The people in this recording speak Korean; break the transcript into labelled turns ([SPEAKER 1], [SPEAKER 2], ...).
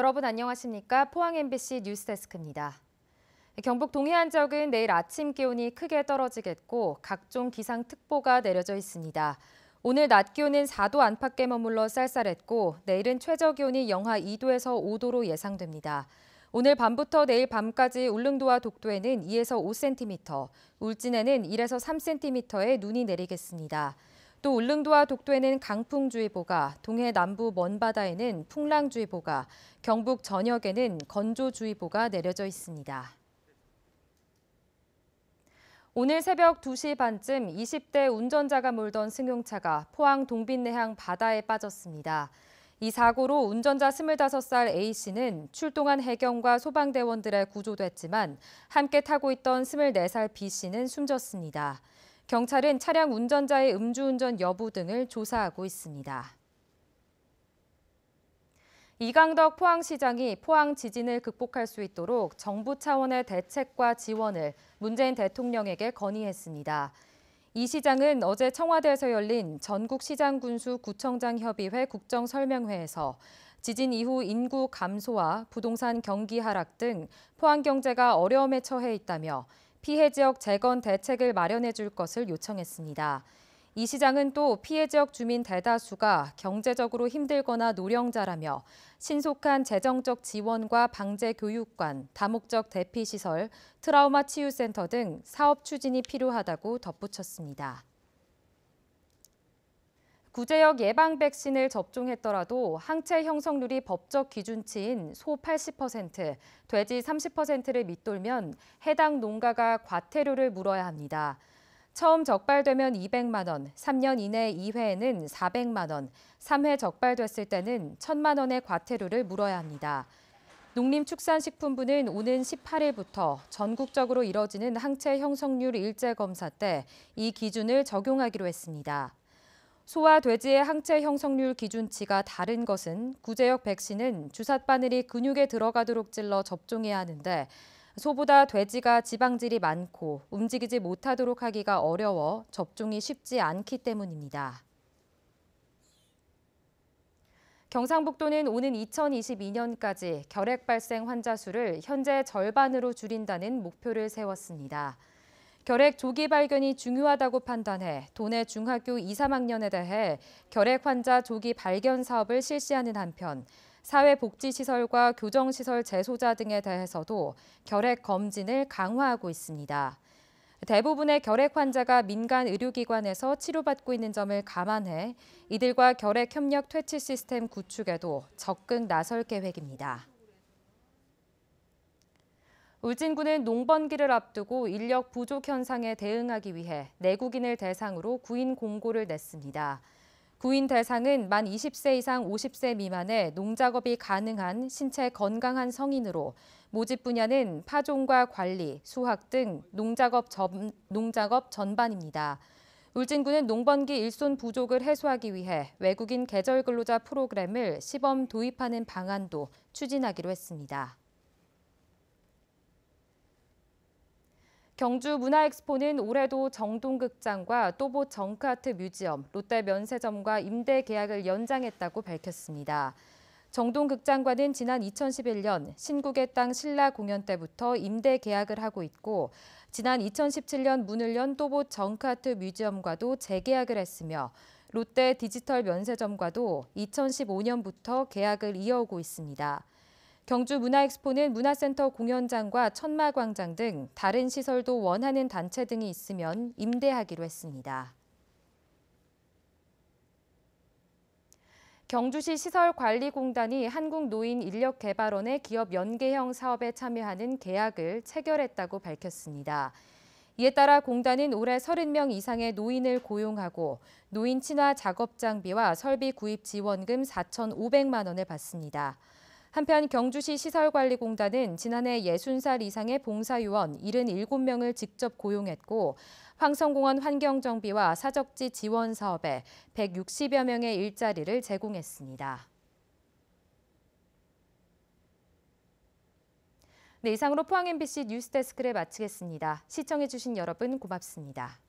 [SPEAKER 1] 여러분 안녕하십니까? 포항 MBC 뉴스데스크입니다. 경북 동해안 지역은 내일 아침 기온이 크게 떨어지겠고 각종 기상특보가 내려져 있습니다. 오늘 낮 기온은 4도 안팎에 머물러 쌀쌀했고 내일은 최저 기온이 영하 2도에서 5도로 예상됩니다. 오늘 밤부터 내일 밤까지 울릉도와 독도에는 2에서 5cm, 울진에는 1에서 3cm의 눈이 내리겠습니다. 또 울릉도와 독도에는 강풍주의보가, 동해 남부 먼바다에는 풍랑주의보가, 경북 전역에는 건조주의보가 내려져 있습니다. 오늘 새벽 2시 반쯤 20대 운전자가 몰던 승용차가 포항 동빈내항 바다에 빠졌습니다. 이 사고로 운전자 25살 A씨는 출동한 해경과 소방대원들의 구조됐지만 함께 타고 있던 24살 B씨는 숨졌습니다. 경찰은 차량 운전자의 음주운전 여부 등을 조사하고 있습니다. 이강덕 포항시장이 포항 지진을 극복할 수 있도록 정부 차원의 대책과 지원을 문재인 대통령에게 건의했습니다. 이 시장은 어제 청와대에서 열린 전국시장군수 구청장협의회 국정설명회에서 지진 이후 인구 감소와 부동산 경기 하락 등 포항 경제가 어려움에 처해 있다며 피해 지역 재건 대책을 마련해 줄 것을 요청했습니다. 이 시장은 또 피해 지역 주민 대다수가 경제적으로 힘들거나 노령자라며 신속한 재정적 지원과 방재 교육관, 다목적 대피 시설, 트라우마 치유 센터 등 사업 추진이 필요하다고 덧붙였습니다. 구제역 예방 백신을 접종했더라도 항체 형성률이 법적 기준치인 소 80%, 돼지 30%를 밑돌면 해당 농가가 과태료를 물어야 합니다. 처음 적발되면 200만 원, 3년 이내 2회에는 400만 원, 3회 적발됐을 때는 1천만 원의 과태료를 물어야 합니다. 농림축산식품부는 오는 18일부터 전국적으로 이뤄지는 항체 형성률 일제 검사 때 이 기준을 적용하기로 했습니다. 소와 돼지의 항체 형성률 기준치가 다른 것은 구제역 백신은 주삿바늘이 근육에 들어가도록 찔러 접종해야 하는데 소보다 돼지가 지방질이 많고 움직이지 못하도록 하기가 어려워 접종이 쉽지 않기 때문입니다. 경상북도는 오는 2022년까지 결핵 발생 환자 수를 현재 절반으로 줄인다는 목표를 세웠습니다. 결핵 조기 발견이 중요하다고 판단해 도내 중학교 2, 3학년에 대해 결핵 환자 조기 발견 사업을 실시하는 한편 사회복지시설과 교정시설 재소자 등에 대해서도 결핵 검진을 강화하고 있습니다. 대부분의 결핵 환자가 민간 의료기관에서 치료받고 있는 점을 감안해 이들과 결핵 협력 퇴치 시스템 구축에도 적극 나설 계획입니다. 울진군은 농번기를 앞두고 인력 부족 현상에 대응하기 위해 내국인을 대상으로 구인 공고를 냈습니다. 구인 대상은 만 20세 이상 50세 미만의 농작업이 가능한 신체 건강한 성인으로 모집 분야는 파종과 관리, 수확 등 농작업, 전, 농작업 전반입니다. 울진군은 농번기 일손 부족을 해소하기 위해 외국인 계절 근로자 프로그램을 시범 도입하는 방안도 추진하기로 했습니다. 경주 문화엑스포는 올해도 정동극장과 또보 정크아트 뮤지엄, 롯데 면세점과 임대 계약을 연장했다고 밝혔습니다. 정동극장과는 지난 2011년 신국의 땅 신라 공연 때부터 임대 계약을 하고 있고 지난 2017년 문을 연 또보 정크아트 뮤지엄과도 재계약을 했으며 롯데 디지털 면세점과도 2015년부터 계약을 이어오고 있습니다. 경주문화엑스포는 문화센터 공연장과 천마광장 등 다른 시설도 원하는 단체 등이 있으면 임대하기로 했습니다. 경주시 시설관리공단이 한국노인인력개발원의 기업 연계형 사업에 참여하는 계약을 체결했다고 밝혔습니다. 이에 따라 공단은 올해 30명 이상의 노인을 고용하고 노인 친화 작업 장비와 설비 구입 지원금 4,500만 원을 받습니다. 한편 경주시 시설관리공단은 지난해 60살 이상의 봉사요원 77명을 직접 고용했고 황성공원 환경정비와 사적지 지원 사업에 160여 명의 일자리를 제공했습니다. 네, 이상으로 포항 MBC 뉴스데스크를 마치겠습니다. 시청해주신 여러분 고맙습니다.